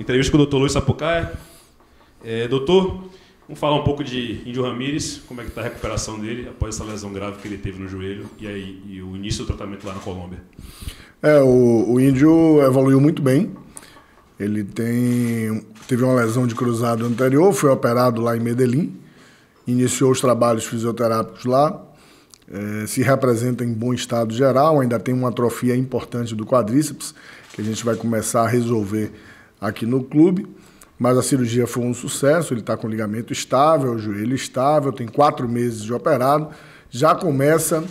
entrevista com o Dr. Luiz Sapucaia. É, doutor, vamos falar um pouco de Índio Ramírez, como é que está a recuperação dele após essa lesão grave que ele teve no joelho e, aí, e o início do tratamento lá na Colômbia. É, o, o Índio evoluiu muito bem. Ele tem, teve uma lesão de cruzado anterior, foi operado lá em Medellín, iniciou os trabalhos fisioterápicos lá, é, se representa em bom estado geral, ainda tem uma atrofia importante do quadríceps, que a gente vai começar a resolver aqui no clube, mas a cirurgia foi um sucesso, ele está com ligamento estável, joelho estável, tem quatro meses de operado, já começa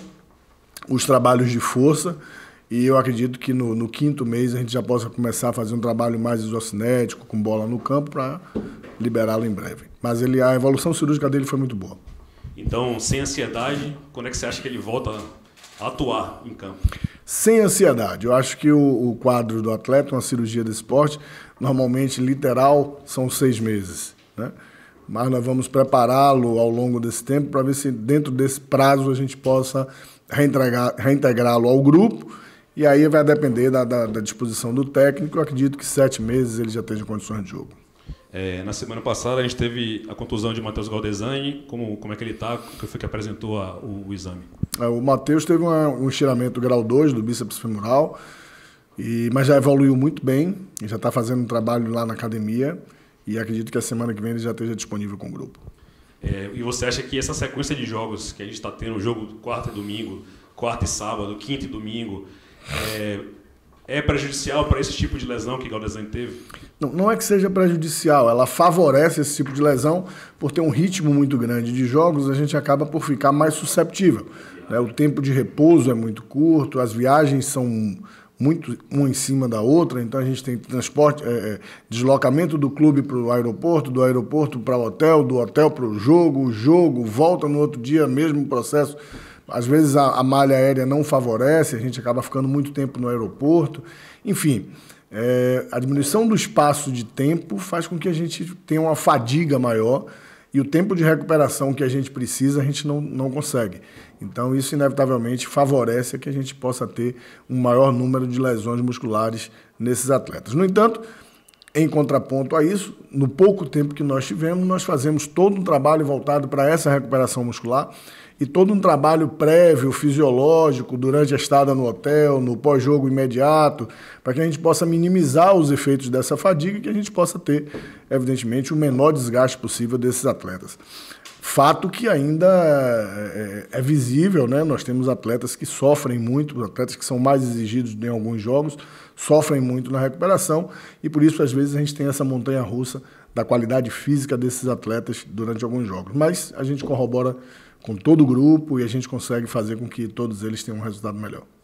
os trabalhos de força e eu acredito que no, no quinto mês a gente já possa começar a fazer um trabalho mais isocinético, com bola no campo, para liberá-lo em breve. Mas ele, a evolução cirúrgica dele foi muito boa. Então, sem ansiedade, quando é que você acha que ele volta a atuar em campo? sem ansiedade. Eu acho que o, o quadro do atleta, uma cirurgia de esporte, normalmente literal são seis meses. Né? Mas nós vamos prepará-lo ao longo desse tempo para ver se dentro desse prazo a gente possa reintegrá-lo ao grupo. E aí vai depender da, da, da disposição do técnico. Eu acredito que sete meses ele já esteja em condições de jogo. É, na semana passada a gente teve a contusão de Matheus Galdesani. Como, como é que ele está? O que foi que apresentou a, o, o, exame? É, o Matheus teve uma, um estiramento grau 2 do bíceps femoral, e, mas já evoluiu muito bem, já está fazendo um trabalho lá na academia e acredito que a semana que vem ele já esteja disponível com o grupo. É, e você acha que essa sequência de jogos que a gente está tendo, jogo quarta e domingo, quarta e sábado, quinta e domingo, é, é prejudicial para esse tipo de lesão que Galdesani teve? Não, não é que seja prejudicial, ela favorece esse tipo de lesão por ter um ritmo muito grande de jogos, a gente acaba por ficar mais susceptível. Né? O tempo de repouso é muito curto, as viagens são muito uma em cima da outra, então a gente tem transporte, é, é deslocamento do clube para o aeroporto, do aeroporto para o hotel, do hotel para o jogo, o jogo volta no outro dia, mesmo processo. Às vezes a, a, malha aérea não favorece, a gente acaba ficando muito tempo no aeroporto. Enfim, é, a diminuição do espaço de tempo faz com que a gente tenha uma fadiga maior e o tempo de recuperação que a gente precisa a gente não, não consegue. Então, isso inevitavelmente favorece que a gente possa ter um maior número de lesões musculares nesses atletas. No entanto, em contraponto a isso, no pouco tempo que nós tivemos, nós fazemos todo um trabalho voltado para essa recuperação muscular e todo um trabalho prévio, fisiológico, durante a estada no hotel, no pós-jogo imediato, para que a gente possa minimizar os efeitos dessa fadiga e que a gente possa ter, evidentemente, o menor desgaste possível desses atletas. Fato que ainda é, é, é visível, né? Nós temos atletas que sofrem muito, atletas que são mais exigidos em alguns jogos, sofrem muito na recuperação e por isso às vezes a gente tem essa montanha russa da qualidade física desses atletas durante alguns jogos. Mas a gente corrobora com todo o grupo e a gente consegue fazer com que todos eles tenham um resultado melhor.